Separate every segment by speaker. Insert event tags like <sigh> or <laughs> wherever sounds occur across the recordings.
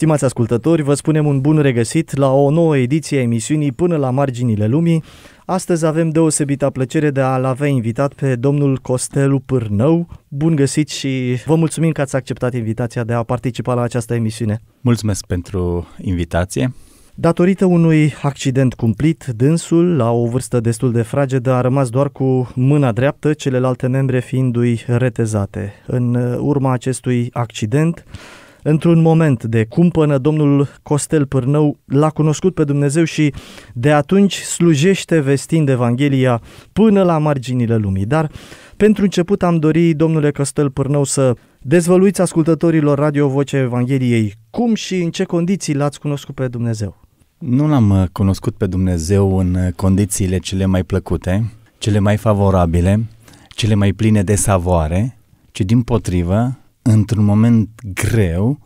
Speaker 1: Stimați ascultători, vă spunem un bun regăsit la o nouă ediție a emisiunii Până la marginile lumii. Astăzi avem deosebită plăcere de a-l avea invitat pe domnul Costelu Pârnău. Bun găsit și vă mulțumim că ați acceptat invitația de a participa la această emisiune. Mulțumesc pentru invitație. Datorită unui accident cumplit, dânsul, la o vârstă destul de fragedă, a rămas doar cu mâna dreaptă, celelalte membre fiindu-i retezate. În uh, urma acestui accident, Într-un moment de cumpănă, domnul Costel Pârnău l-a cunoscut pe Dumnezeu și de atunci slujește vestind Evanghelia până la marginile lumii. Dar pentru început am dorit domnule Costel Pârnău, să dezvăluiți ascultătorilor Radio vocea Evangheliei cum și în ce condiții l-ați cunoscut pe Dumnezeu.
Speaker 2: Nu l-am uh, cunoscut pe Dumnezeu în uh, condițiile cele mai plăcute, cele mai favorabile, cele mai pline de savoare, ci din potrivă într-un moment greu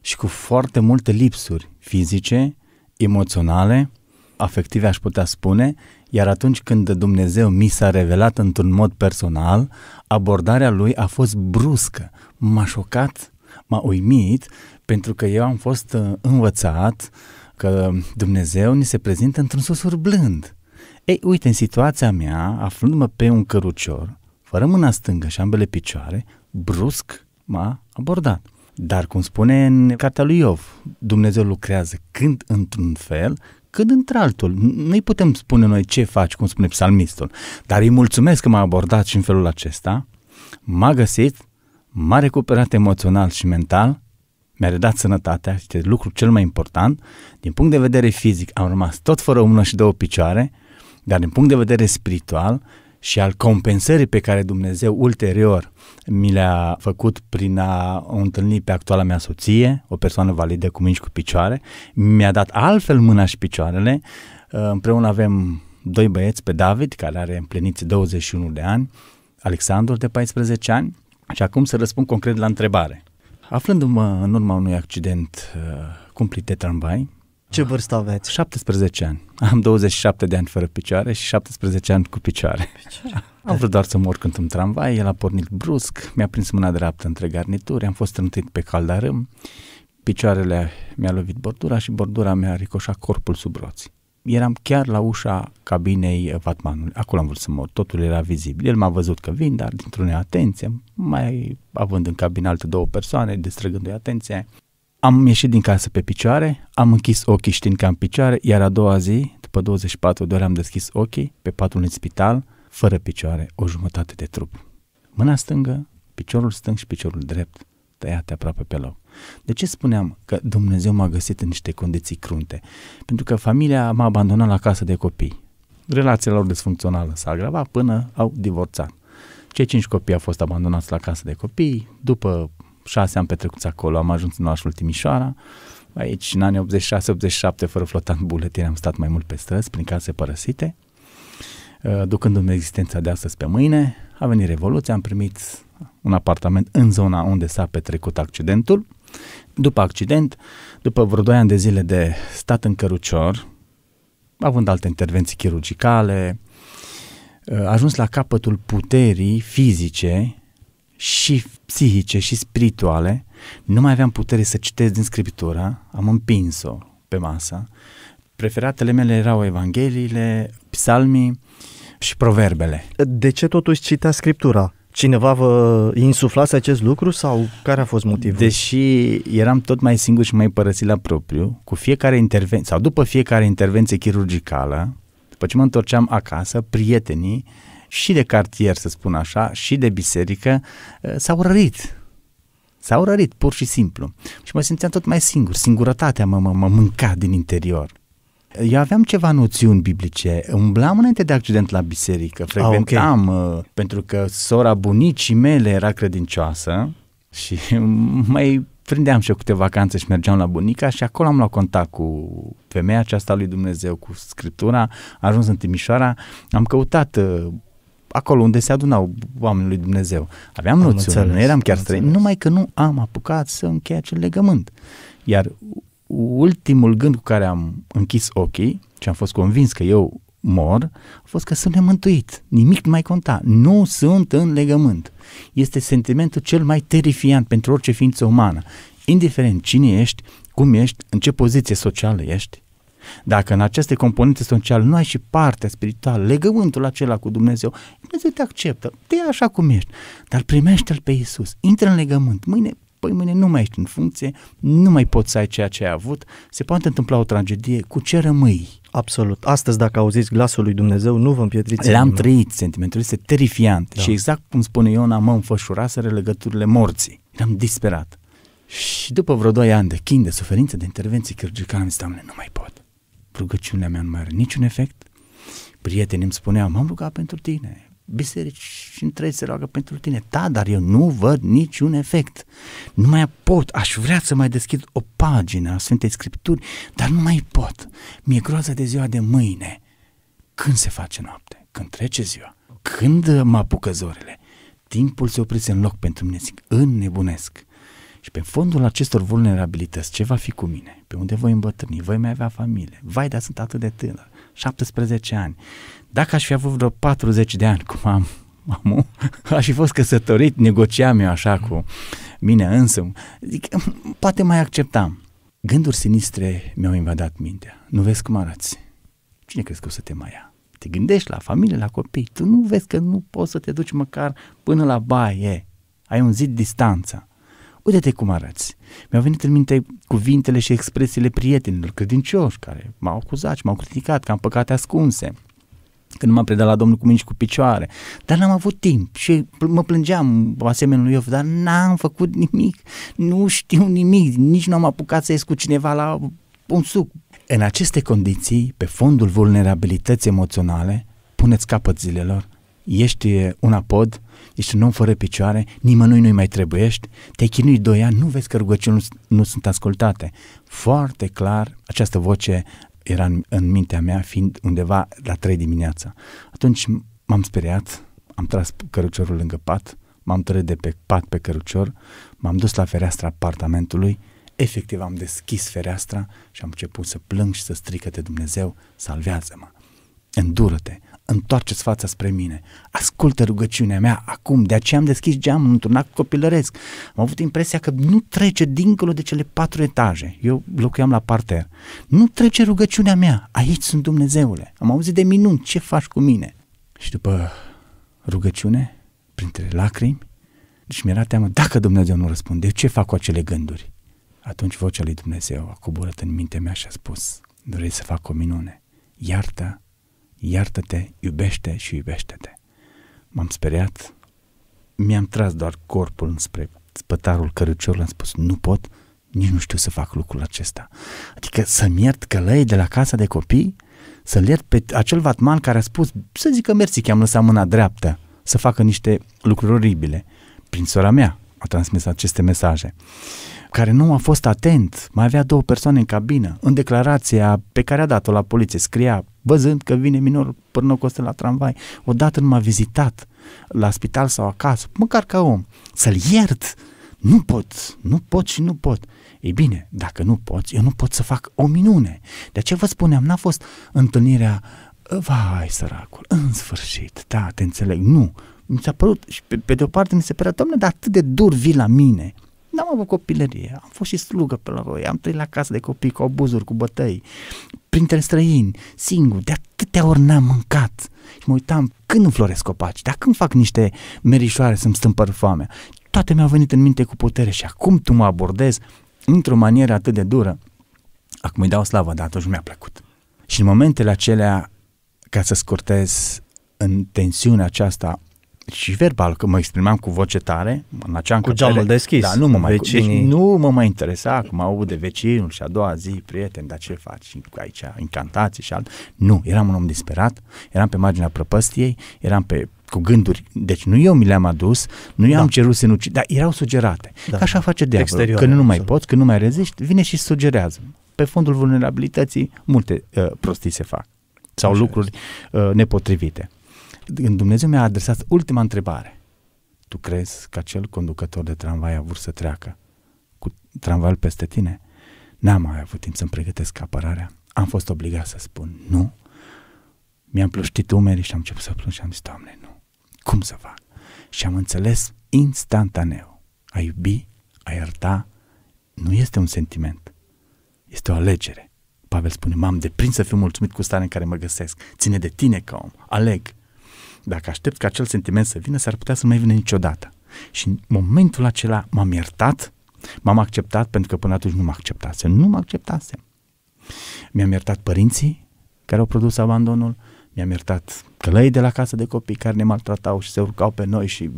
Speaker 2: și cu foarte multe lipsuri fizice, emoționale, afective aș putea spune, iar atunci când Dumnezeu mi s-a revelat într-un mod personal, abordarea lui a fost bruscă, m-a șocat, m-a uimit, pentru că eu am fost uh, învățat că Dumnezeu ni se prezintă într-un susur blând. Ei, uite, în situația mea, aflându-mă pe un cărucior, fără mâna stângă și ambele picioare, brusc, m-a abordat. Dar, cum spune în cartea lui Iov, Dumnezeu lucrează când într-un fel, cât într-altul. Nu-i putem spune noi ce faci, cum spune psalmistul, dar îi mulțumesc că m-a abordat și în felul acesta, m-a găsit, m-a recuperat emoțional și mental, mi-a redat sănătatea, este lucru cel mai important. Din punct de vedere fizic am rămas tot fără o mână și două picioare, dar din punct de vedere spiritual și al compensării pe care Dumnezeu ulterior mi le-a făcut prin a o întâlni pe actuala mea soție, o persoană validă cu minci cu picioare, mi-a dat altfel mâna și picioarele, uh, împreună avem doi băieți pe David, care are împliniți 21 de ani, Alexandru de 14 ani și acum să răspund concret la întrebare. Aflându-mă în urma unui accident uh, cumplit de tramvai, ce vârstă aveți? 17 ani. Am 27 de ani fără picioare și 17 ani cu picioare. picioare. Am vrut doar să mor când în tramvai, el a pornit brusc, mi-a prins mâna dreaptă între garnituri, am fost trântit pe caldarâm, picioarele mi-a lovit bordura și bordura mi-a ricoșat corpul sub roți. Eram chiar la ușa cabinei vatmanului, acolo am vrut să mor, totul era vizibil. El m-a văzut că vin, dar dintr-o neatenție, mai având în cabină alte două persoane, destrăgându i atenția, am ieșit din casă pe picioare, am închis ochii știind că am picioare, iar a doua zi, după 24 de ore, am deschis ochii pe patul în spital, fără picioare, o jumătate de trup. Mâna stângă, piciorul stâng și piciorul drept, tăiate aproape pe loc. De ce spuneam că Dumnezeu m-a găsit în niște condiții crunte? Pentru că familia m-a abandonat la casă de copii. Relația lor desfuncțională s-a agravat până au divorțat. Cei cinci copii au fost abandonați la casă de copii, după șase am petrecut acolo, am ajuns în orașul Timișoara, aici în anii 86-87 fără flotant buletin am stat mai mult pe străzi prin case părăsite, uh, ducându-mi existența de astăzi pe mâine, a venit Revoluția, am primit un apartament în zona unde s-a petrecut accidentul. După accident, după vreo 2 ani de zile de stat în cărucior, având alte intervenții chirurgicale, uh, ajuns la capătul puterii fizice și psihice și spirituale, nu mai aveam putere să citesc din Scriptura, am împins-o pe masă. Preferatele mele erau Evangheliile,
Speaker 1: psalmii și proverbele. De ce totuși citea Scriptura? Cineva vă insuflase acest lucru sau care a fost motivul? Deși eram tot mai singur și mai
Speaker 2: părăsit la propriu, cu fiecare intervenție sau după fiecare intervenție chirurgicală, după ce mă întorceam acasă, prietenii și de cartier, să spun așa, și de biserică, uh, s-au rărit. S-au rărit, pur și simplu. Și mă simțeam tot mai singur, singurătatea mă, mă, mă mânca din interior. Eu aveam ceva noțiuni biblice, umblam înainte de accident la biserică, frecventam, ah, okay. Uh, pentru că sora bunicii mele era credincioasă și <laughs> mai prindeam și eu câte vacanțe și mergeam la bunica și acolo am luat contact cu femeia aceasta lui Dumnezeu, cu Scriptura, ajuns în Timișoara, am căutat uh, acolo unde se adunau oamenii lui Dumnezeu. Aveam noțiune, nu eram chiar străini, numai că nu am apucat să închei acel legământ. Iar ultimul gând cu care am închis ochii și am fost convins că eu mor, a fost că sunt nemântuit. Nimic nu mai conta. Nu sunt în legământ. Este sentimentul cel mai terifiant pentru orice ființă umană. Indiferent cine ești, cum ești, în ce poziție socială ești, dacă în aceste componente sociale nu ai și partea spirituală, legământul acela cu Dumnezeu, Dumnezeu te acceptă, te ia așa cum ești, dar primește-L pe Iisus, intră în legământ, mâine păi mâine nu mai ești în funcție, nu mai poți să ai ceea ce ai avut, se poate întâmpla o tragedie, cu ce rămâi? Absolut. Astăzi, dacă auziți glasul lui Dumnezeu, nu vă împietriți. Le-am trăit sentimentul, este terifiant. Da. Și exact cum spune Iona, mă înfășuraseră legăturile morții. Eram disperat. Și după vreo 2 ani de chin, de suferință, de intervenții chirurgicale, am zis, nu mai pot rugăciunea mea nu mai are niciun efect. Prietenii îmi spuneau, m-am rugat pentru tine, biserici și întregi se roagă pentru tine. Da, dar eu nu văd niciun efect. Nu mai pot, aș vrea să mai deschid o pagină a Sfintei Scripturi, dar nu mai pot. Mi-e groază de ziua de mâine. Când se face noapte? Când trece ziua? Când mă apucă zorele? Timpul se oprise în loc pentru mine, zic, înnebunesc. Și pe fondul acestor vulnerabilități, ce va fi cu mine? Pe unde voi îmbătrâni? Voi mai avea familie? Vai, dar sunt atât de tânăr, 17 ani. Dacă aș fi avut vreo 40 de ani, cum am mamu, <laughs> aș fi fost căsătorit, negociam eu așa cu mine însă. zic, poate mai acceptam. Gânduri sinistre mi-au invadat mintea. Nu vezi cum arăți? Cine crezi că o să te mai ia? Te gândești la familie, la copii. Tu nu vezi că nu poți să te duci măcar până la baie. Ai un zid distanța. Uite-te cum arăți. Mi-au venit în minte cuvintele și expresiile prietenilor credincioși care m-au acuzat și m-au criticat că am păcate ascunse când m-am predat la Domnul cu mingi cu picioare. Dar n-am avut timp și mă plângeam asemenea lui Iov, dar n-am făcut nimic, nu știu nimic, nici nu am apucat să ies cu cineva la un suc. În aceste condiții, pe fondul vulnerabilității emoționale, puneți capăt zilelor, ești un apod, ești un om fără picioare, nimănui nu-i mai trebuiești, te-ai doi ani, nu vezi că rugăciunile nu sunt ascultate. Foarte clar, această voce era în, în mintea mea, fiind undeva la 3 dimineața. Atunci m-am speriat, am tras căruciorul lângă pat, m-am trăit de pe pat pe cărucior, m-am dus la fereastra apartamentului, efectiv am deschis fereastra și am început să plâng și să strică de Dumnezeu, salvează-mă, îndură-te, întoarceți fața spre mine, ascultă rugăciunea mea acum, de aceea am deschis geamul într-un act copilăresc. Am avut impresia că nu trece dincolo de cele patru etaje, eu locuiam la parter. Nu trece rugăciunea mea, aici sunt Dumnezeule, am auzit de minuni, ce faci cu mine? Și după rugăciune, printre lacrimi, deci mi-era teamă, dacă Dumnezeu nu răspunde, ce fac cu acele gânduri? Atunci vocea lui Dumnezeu a coborât în mintea mea și a spus, Dorești să fac o minune, iartă iartă-te, iubește și iubește-te. M-am speriat, mi-am tras doar corpul înspre spătarul cărucior, am spus, nu pot, nici nu știu să fac lucrul acesta. Adică să-mi iert călăii de la casa de copii, să-l iert pe acel vatman care a spus, să zică mersi că am lăsat mâna dreaptă, să facă niște lucruri oribile. Prin sora mea a transmis aceste mesaje care nu a fost atent, mai avea două persoane în cabină. În declarația pe care a dat-o la poliție scria văzând că vine minor până costă la tramvai. Odată nu m-a vizitat la spital sau acasă, măcar ca om, să-l iert. Nu pot, nu pot și nu pot. Ei bine, dacă nu poți, eu nu pot să fac o minune. De ce vă spuneam, n-a fost întâlnirea, vai săracul, în sfârșit, da, te înțeleg, nu. Mi s-a părut și pe, pe de o parte mi se părea, doamne, dar atât de dur vii la mine, N-am avut copilărie, am fost și slugă pe la voi, am trăit la casă de copii cu abuzuri, cu bătăi, printre străini, singur, de atâtea ori n-am mâncat. Și mă uitam, când floresc copaci, dacă când fac niște merișoare să-mi stâmpăr foamea. Toate mi-au venit în minte cu putere și acum tu mă abordezi într-o manieră atât de dură. Acum îi dau slavă, dar atunci mi-a plăcut. Și în momentele acelea, ca să scurtez în tensiunea aceasta și verbal, că mă exprimam cu voce tare, în acea Cu încăpere, geamul deschis. Da, nu mă, mai, deci nu mă mai interesa cum de vecinul și a doua zi, prieten, dar ce faci și aici, incantații și alt. Nu, eram un om disperat, eram pe marginea prăpăstiei, eram pe cu gânduri. Deci nu eu mi le-am adus, nu i-am da. cerut să nu, dar erau sugerate. Da. Că așa face de Exterior, că nu mai absolut. poți, că nu mai reziști, vine și sugerează. Pe fondul vulnerabilității, multe uh, prostii se fac. Sau așa lucruri uh, nepotrivite. Când Dumnezeu mi-a adresat ultima întrebare, tu crezi că acel conducător de tramvai a vrut să treacă cu tramvaiul peste tine? N-am mai avut timp să-mi pregătesc apărarea. Am fost obligat să spun nu. Mi-am plăștit umerii și am început să plâng și am zis, Doamne, nu. Cum să fac? Și am înțeles instantaneu. A iubi, a ierta, nu este un sentiment. Este o alegere. Pavel spune, m-am deprins să fiu mulțumit cu starea în care mă găsesc. Ține de tine ca om. Aleg. Dacă aștept ca acel sentiment să vină, s-ar putea să mai vină niciodată. Și în momentul acela m-am iertat, m-am acceptat pentru că până atunci nu mă acceptasem. Nu mă acceptasem. Mi-am iertat părinții care au produs abandonul, mi-am iertat călăi de la casă de copii care ne maltratau și se urcau pe noi și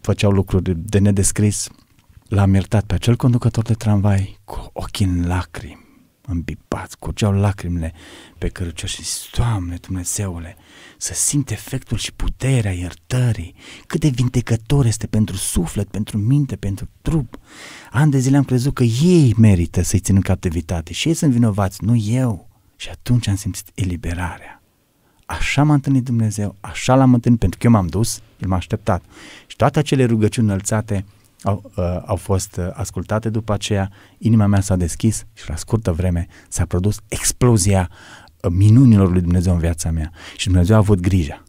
Speaker 2: făceau lucruri de nedescris. L-am iertat pe acel conducător de tramvai cu ochii în lacrimi îmbibați, curgeau lacrimile pe cărucior și zis, Doamne Dumnezeule, să simt efectul și puterea iertării, cât de vindecător este pentru suflet, pentru minte, pentru trup. An de zile am crezut că ei merită să-i țin în captivitate și ei sunt vinovați, nu eu. Și atunci am simțit eliberarea. Așa m-a întâlnit Dumnezeu, așa l-am întâlnit pentru că eu m-am dus, el m-a așteptat. Și toate acele rugăciuni înălțate au, uh, au fost uh, ascultate după aceea, inima mea s-a deschis și la scurtă vreme s-a produs explozia uh, minunilor lui Dumnezeu în viața mea și Dumnezeu a avut grijă.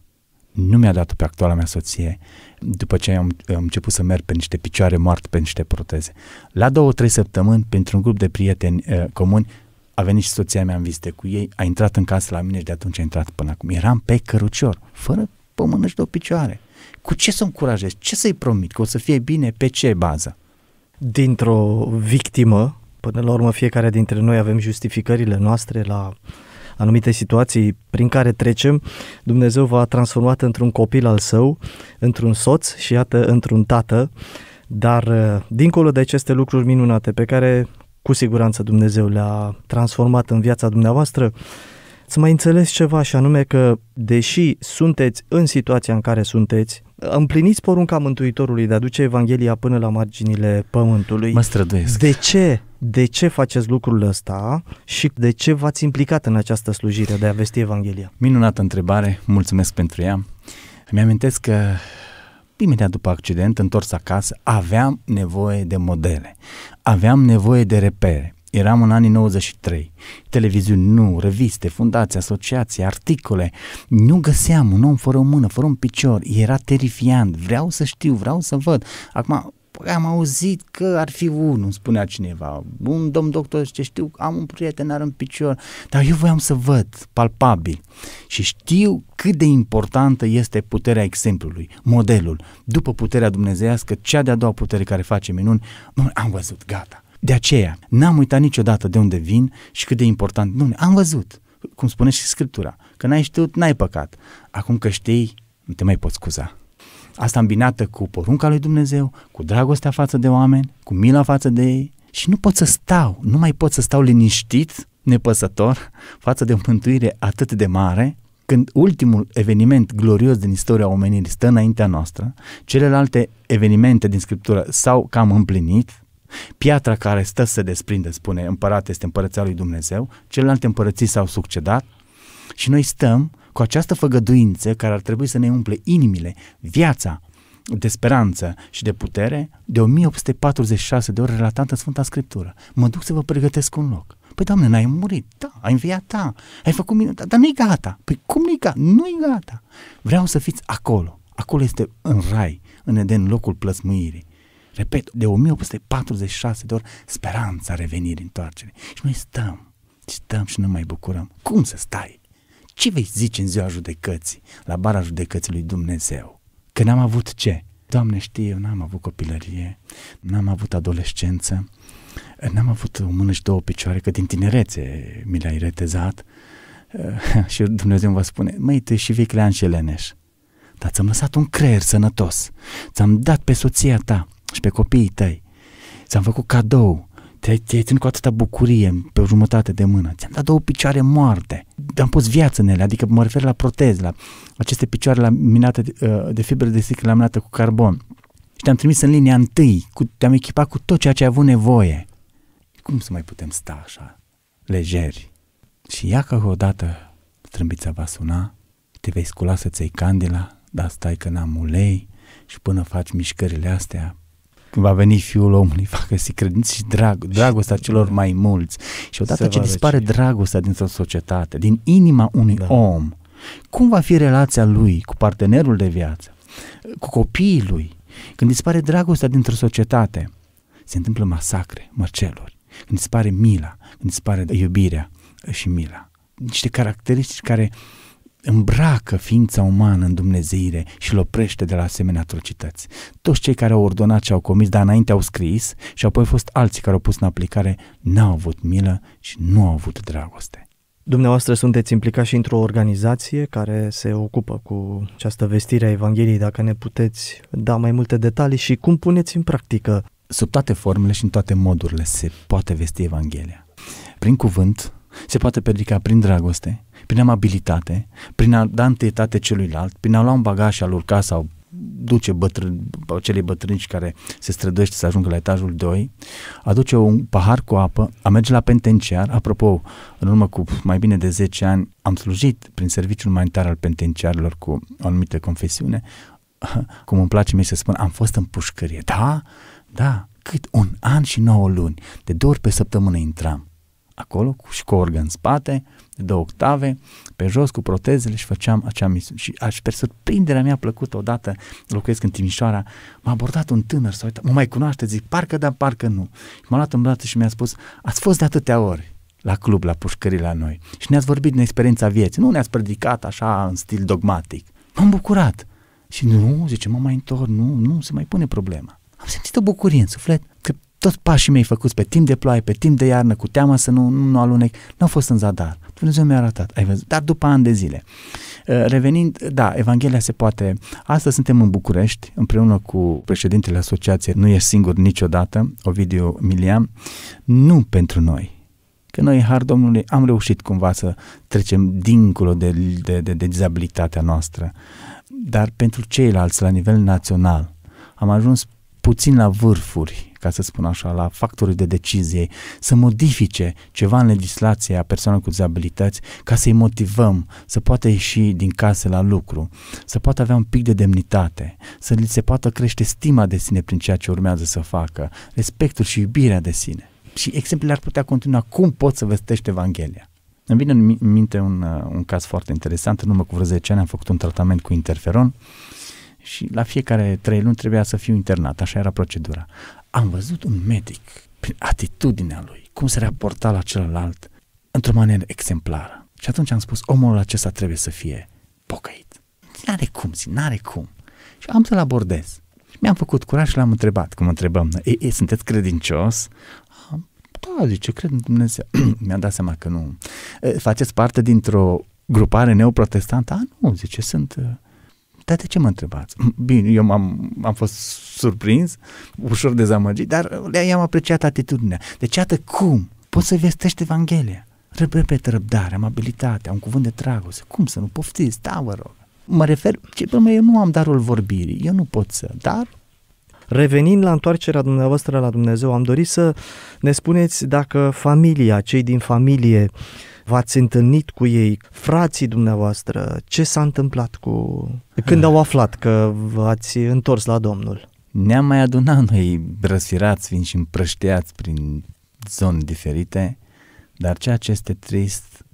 Speaker 2: Nu mi-a dat pe actuala mea soție după ce am, am început să merg pe niște picioare moarte, pe niște proteze. La două, trei săptămâni, pentru un grup de prieteni uh, comuni, a venit și soția mea în vizită cu ei, a intrat în casă la mine și de atunci a intrat până acum. Eram pe cărucior, fără Păi mănânci de o picioare. Cu ce să încurajez? Ce să-i promit? Că o să
Speaker 1: fie bine? Pe ce bază? Dintr-o victimă, până la urmă fiecare dintre noi avem justificările noastre la anumite situații prin care trecem, Dumnezeu v-a transformat într-un copil al său, într-un soț și iată într-un tată, dar uh, dincolo de aceste lucruri minunate pe care cu siguranță Dumnezeu le-a transformat în viața dumneavoastră, Ați mai înțeles ceva și anume că, deși sunteți în situația în care sunteți, împliniți porunca Mântuitorului de a duce Evanghelia până la marginile pământului. Mă străduiesc. De ce? De ce faceți lucrul ăsta și de ce v-ați implicat în această slujire de a vesti Evanghelia? Minunată
Speaker 2: întrebare, mulțumesc pentru ea. Îmi amintesc că imediat după accident, întors acasă, aveam nevoie de modele, aveam nevoie de repere. Eram în anii 93. Televiziuni nu, reviste, fundații, asociații, articole. Nu găseam un om fără o mână, fără un picior. Era terifiant. Vreau să știu, vreau să văd. Acum, păi, am auzit că ar fi unul, spunea cineva, un domn doctor, ce știu, am un prieten, are un picior, dar eu voiam să văd, palpabil. Și știu cât de importantă este puterea exemplului, modelul. După puterea dumnezeiască, cea de-a doua putere care face minuni, am văzut, gata, de aceea, n-am uitat niciodată de unde vin și cât de important. Nu, am văzut, cum spune și Scriptura, că n-ai știut, n-ai păcat. Acum că știi, nu te mai poți scuza. Asta îmbinată cu porunca lui Dumnezeu, cu dragostea față de oameni, cu mila față de ei și nu pot să stau, nu mai pot să stau liniștit, nepăsător, față de o mântuire atât de mare, când ultimul eveniment glorios din istoria omenirii stă înaintea noastră, celelalte evenimente din Scriptură s-au cam împlinit, Piatra care stă să se desprinde, spune împărat, este împărăția lui Dumnezeu, celelalte împărății s-au succedat și noi stăm cu această făgăduință care ar trebui să ne umple inimile, viața, de speranță și de putere de 1846 de ori relatată în Sfânta Scriptură. Mă duc să vă pregătesc un loc. Păi, Doamne, n-ai murit, da, ai înviat, da, ai făcut mine, da, dar nu-i gata. Păi cum nu-i gata? Nu-i gata. Vreau să fiți acolo. Acolo este în rai, în Eden, locul plăsmuirii. Repet, de 1846 de ori speranța revenirii întoarcerii. Și noi stăm, stăm și nu mai bucurăm. Cum să stai? Ce vei zice în ziua judecății, la bara judecății lui Dumnezeu? Că n-am avut ce? Doamne știe, eu n-am avut copilărie, n-am avut adolescență, n-am avut o mână și două picioare, că din tinerețe mi le-ai retezat <laughs> și Dumnezeu va spune, măi, tu și vei și leneș, dar ți-am lăsat un creier sănătos, ți-am dat pe soția ta și pe copiii tăi. Ți-am făcut cadou, te-ai, te ținut cu atâta bucurie pe jumătate de mână, ți-am dat două picioare moarte, am pus viață în ele, adică mă refer la protez, la aceste picioare laminate uh, de fibre de sticlă laminată cu carbon. Și te-am trimis în linia întâi, cu, te-am echipat cu tot ceea ce ai avut nevoie. Cum să mai putem sta așa, lejeri? Și ia că odată trâmbița va suna, te vei scula să-ți iei candila, dar stai că n-am ulei și până faci mișcările astea, va veni Fiul omului, <laughs> va găsi credință și drag, dragostea da. celor mai mulți. Și odată ce dispare răcine. dragostea din societate, din inima unui da. om, cum va fi relația lui cu partenerul de viață, cu copiii lui? Când dispare dragostea dintr-o societate, se întâmplă masacre, mărceluri. Când dispare mila, când dispare iubirea și mila. Niște caracteristici care îmbracă ființa umană în Dumnezeire și îl oprește de la asemenea atrocități. Toți cei care au ordonat și au comis, dar înainte au scris și apoi au fost alții care au pus în aplicare, n-au avut milă și nu au avut dragoste.
Speaker 1: Dumneavoastră sunteți implicați și într-o organizație care se ocupă cu această vestire a Evangheliei, dacă ne puteți da mai multe detalii și cum puneți în practică? Sub toate formele și în toate modurile se poate vesti Evanghelia.
Speaker 2: Prin cuvânt, se poate predica prin dragoste, prin amabilitate, prin a da întâietate celuilalt, prin a lua un bagaj și a-l urca sau duce bătrân, celei bătrânici care se străduiește să ajungă la etajul 2, aduce un pahar cu apă, a merge la penitenciar. Apropo, în urmă cu mai bine de 10 ani am slujit prin serviciul umanitar al penitenciarilor cu o anumită confesiune. <laughs> Cum îmi place mie să spun, am fost în pușcărie. Da, da, cât un an și 9 luni. De două ori pe săptămână intram acolo cu școrgă în spate, de două octave, pe jos cu protezele și făceam acea misiune. Și aș pe surprinderea mea plăcută odată, locuiesc în Timișoara, m-a abordat un tânăr, s-a uitat, mă mai cunoaște, zic, parcă da, parcă nu. Și m-a luat în brațe și mi-a spus, ați fost de atâtea ori la club, la pușcării la noi și ne-ați vorbit din experiența vieții, nu ne-ați predicat așa în stil dogmatic. M-am bucurat. Și nu, zice, mă mai întorc, nu, nu se mai pune problema. Am simțit o bucurie în suflet că tot pașii mei făcuți pe timp de ploaie, pe timp de iarnă, cu teama să nu, nu, nu alunec, nu au fost în zadar. Dumnezeu mi-a arătat, ai văzut, dar după ani de zile. Uh, revenind, da, Evanghelia se poate. Astăzi suntem în București, împreună cu președintele asociației Nu e singur niciodată, Ovidiu Miliam, nu pentru noi, că noi, har Domnului, am reușit cumva să trecem dincolo de, de, de, de dizabilitatea noastră, dar pentru ceilalți la nivel național am ajuns puțin la vârfuri, ca să spun așa, la factorii de decizie, să modifice ceva în legislația persoanelor cu dizabilități ca să-i motivăm să poată ieși din casă la lucru, să poată avea un pic de demnitate, să li se poată crește stima de sine prin ceea ce urmează să facă, respectul și iubirea de sine. Și exemplele ar putea continua cum poți să vestești Evanghelia. Îmi vine în minte un, uh, un caz foarte interesant. În urmă cu vreo 10 ani am făcut un tratament cu interferon uh, și la fiecare trei luni trebuia să fiu internat, așa era procedura. Am văzut un medic, prin atitudinea lui, cum se raporta la celălalt, într-o manieră exemplară. Și atunci am spus, omul acesta trebuie să fie pocăit. N-are cum, zi, n-are cum. Și am să-l abordez. Și mi-am făcut curaj și l-am întrebat, cum întrebăm, ei, ei sunteți credincios? Da, zice, cred în Dumnezeu. <clears throat> Mi-am dat seama că nu. Faceți parte dintr-o grupare neoprotestantă? A, nu, zice, sunt uh, dar de ce mă întrebați? <clears throat> Bine, eu m-am, am fost surprins, ușor dezamăgit, dar i-am apreciat atitudinea. Deci, iată cum poți să vestești Evanghelia. Repet, răbdare, amabilitate un cuvânt de dragoste. Cum să nu poftiți? Da, vă rog. Mă refer, ce, bă, eu nu am darul vorbirii, eu nu pot să, dar
Speaker 1: Revenind la întoarcerea dumneavoastră la Dumnezeu, am dorit să ne spuneți dacă familia, cei din familie, v-ați întâlnit cu ei, frații dumneavoastră, ce s-a întâmplat cu... Când au aflat că v-ați întors la Domnul? Ne-am mai
Speaker 2: adunat noi răsfirați, fiind și împrășteați prin zone diferite, dar ceea ce este trist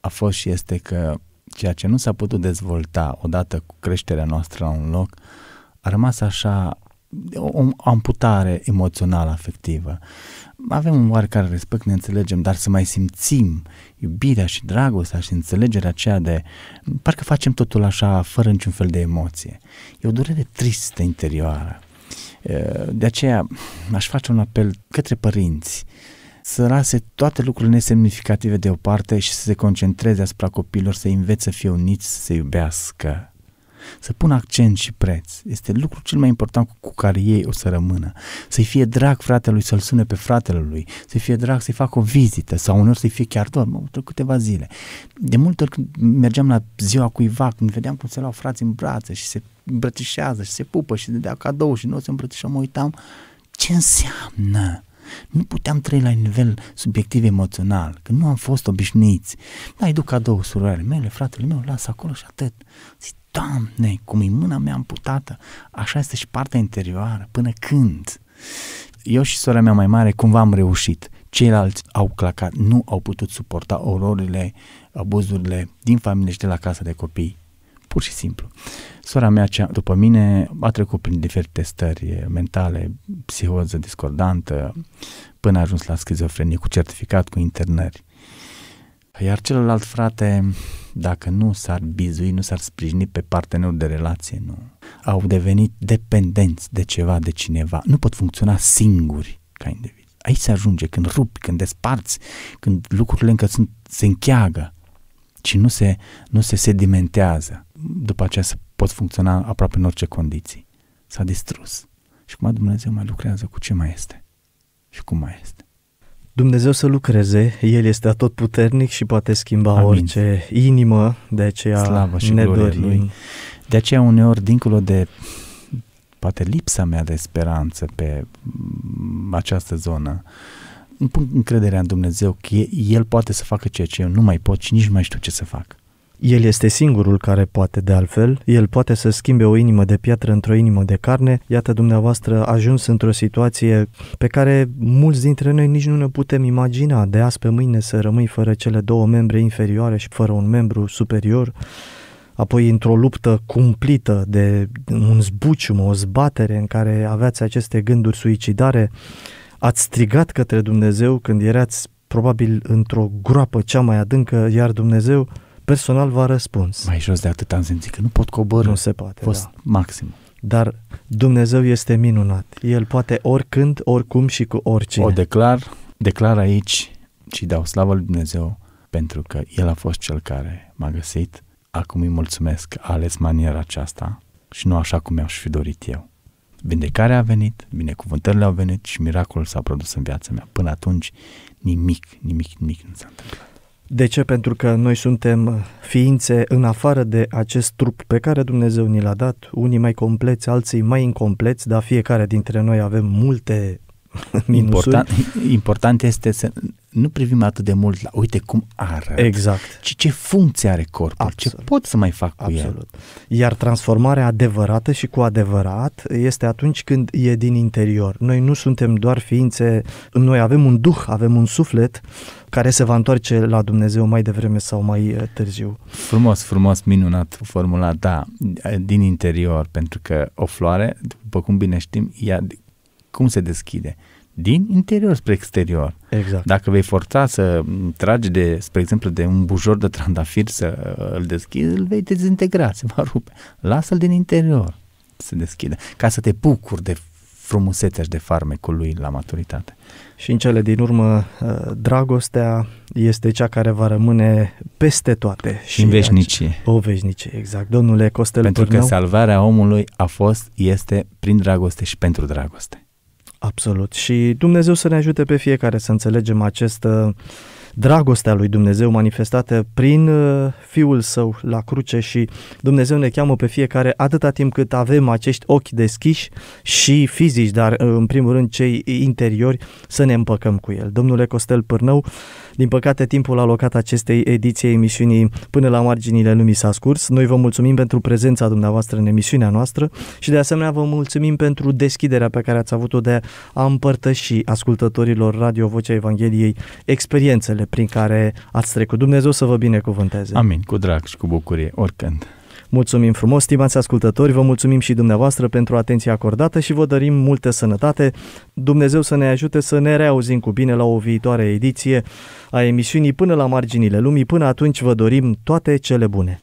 Speaker 2: a fost și este că ceea ce nu s-a putut dezvolta odată cu creșterea noastră la un loc, a rămas așa o amputare emoțională, afectivă. Avem un oarecare respect, ne înțelegem, dar să mai simțim iubirea și dragostea și înțelegerea aceea de... Parcă facem totul așa, fără niciun fel de emoție. E o durere tristă interioară. De aceea aș face un apel către părinți să lase toate lucrurile nesemnificative deoparte și să se concentreze asupra copilor, să învețe să fie uniți, să se iubească să pună accent și preț. Este lucrul cel mai important cu care ei o să rămână. Să-i fie drag fratelui să-l sune pe fratele lui, să-i fie drag să-i facă o vizită sau uneori să-i fie chiar doar, mă, câteva zile. De multe ori când mergeam la ziua cuiva, când vedeam cum se luau frații în brațe și se îmbrățișează și se pupă și dea cadou și noi se îmbrățișăm, mă uitam, ce înseamnă? Nu puteam trăi la nivel subiectiv emoțional, că nu am fost obișnuiți. Da, duc cadou surorile mele, fratele meu, las acolo și atât. Zic, Doamne, cum e mâna mea amputată, așa este și partea interioară, până când? Eu și sora mea mai mare cumva am reușit. Ceilalți au clacat, nu au putut suporta ororile, abuzurile din familie și de la casa de copii pur și simplu. Sora mea, cea, după mine, a trecut prin diferite stări mentale, psihoză discordantă, până a ajuns la schizofrenie cu certificat, cu internări. Păi, iar celălalt frate, dacă nu s-ar bizui, nu s-ar sprijini pe partenerul de relație, nu. Au devenit dependenți de ceva, de cineva. Nu pot funcționa singuri ca individ. Aici se ajunge când rupi, când desparți, când lucrurile încă sunt, se încheagă și nu se, nu se sedimentează. După aceea se pot funcționa aproape în orice condiții. S-a distrus. Și cum Dumnezeu mai lucrează cu ce mai este și cum mai este.
Speaker 1: Dumnezeu să lucreze, El este atotputernic și poate schimba Amin. orice inimă, de aceea Slavă și ne dorim. Lui. De aceea uneori, dincolo de poate lipsa mea de speranță
Speaker 2: pe mm, această zonă, îmi pun încrederea în Dumnezeu că El poate să facă ceea ce eu nu mai pot și nici nu mai știu ce să fac.
Speaker 1: El este singurul care poate de altfel, el poate să schimbe o inimă de piatră într-o inimă de carne. Iată dumneavoastră ajuns într-o situație pe care mulți dintre noi nici nu ne putem imagina de azi pe mâine să rămâi fără cele două membre inferioare și fără un membru superior apoi într-o luptă cumplită de un zbucium, o zbatere în care aveați aceste gânduri suicidare, ați strigat către Dumnezeu când erați probabil într-o groapă cea mai adâncă, iar Dumnezeu personal v-a răspuns. Mai jos de atât am simțit că nu pot coborâ. Nu se poate, fost da. maxim. Dar Dumnezeu este minunat. El poate oricând, oricum și cu oricine. O declar, declar aici și dau
Speaker 2: slavă lui Dumnezeu pentru că El a fost Cel care m-a găsit. Acum îi mulțumesc că a ales maniera aceasta și nu așa cum mi-aș fi dorit eu. Vindecarea a venit, binecuvântările au venit și miracolul s-a produs în viața mea. Până atunci, nimic, nimic,
Speaker 1: nimic nu s-a întâmplat. De ce? Pentru că noi suntem ființe în afară de acest trup pe care Dumnezeu ni l-a dat, unii mai compleți, alții mai incompleți, dar fiecare dintre noi avem multe <laughs> Important,
Speaker 2: important este să nu privim atât
Speaker 1: de mult la uite cum
Speaker 2: arată, exact. ci ce funcție are corpul, Absolut. ce pot să mai fac cu Absolut.
Speaker 1: el. Iar transformarea adevărată și cu adevărat este atunci când e din interior. Noi nu suntem doar ființe, noi avem un duh, avem un suflet care se va întoarce la Dumnezeu mai devreme sau mai uh, târziu.
Speaker 2: Frumos, frumos, minunat formulat, da, din interior, pentru că o floare, după cum bine știm, ea cum se deschide? Din interior spre exterior. Exact. Dacă vei forța să tragi, de, spre exemplu, de un bujor de trandafir să uh, îl deschizi, îl vei dezintegra, se va rupe. Lasă-l din interior să deschidă, ca să te bucuri de frumusețea și de farmecul lui la maturitate.
Speaker 1: Și în cele din urmă, uh, dragostea este cea care va rămâne peste toate. Și în veșnicie. O veșnicie, exact. Domnule Costel Pentru Bârnău, că
Speaker 2: salvarea omului a fost, este prin dragoste și pentru dragoste.
Speaker 1: Absolut. Și Dumnezeu să ne ajute pe fiecare să înțelegem acest uh, dragostea lui Dumnezeu manifestată prin uh, Fiul Său la cruce și Dumnezeu ne cheamă pe fiecare atâta timp cât avem acești ochi deschiși și fizici, dar uh, în primul rând cei interiori, să ne împăcăm cu El. Domnule Costel Pârnău, din păcate timpul alocat acestei ediții emisiunii până la marginile lumii s-a scurs. Noi vă mulțumim pentru prezența dumneavoastră în emisiunea noastră și de asemenea vă mulțumim pentru deschiderea pe care ați avut-o de a împărtăși ascultătorilor Radio Vocea Evangheliei experiențele provocările prin care ați trecut. Dumnezeu să vă binecuvânteze. Amin,
Speaker 2: cu drag și cu bucurie, oricând.
Speaker 1: Mulțumim frumos, stimați ascultători, vă mulțumim și dumneavoastră pentru atenția acordată și vă dorim multă sănătate. Dumnezeu să ne ajute să ne reauzim cu bine la o viitoare ediție a emisiunii până la marginile lumii. Până atunci vă dorim toate cele bune.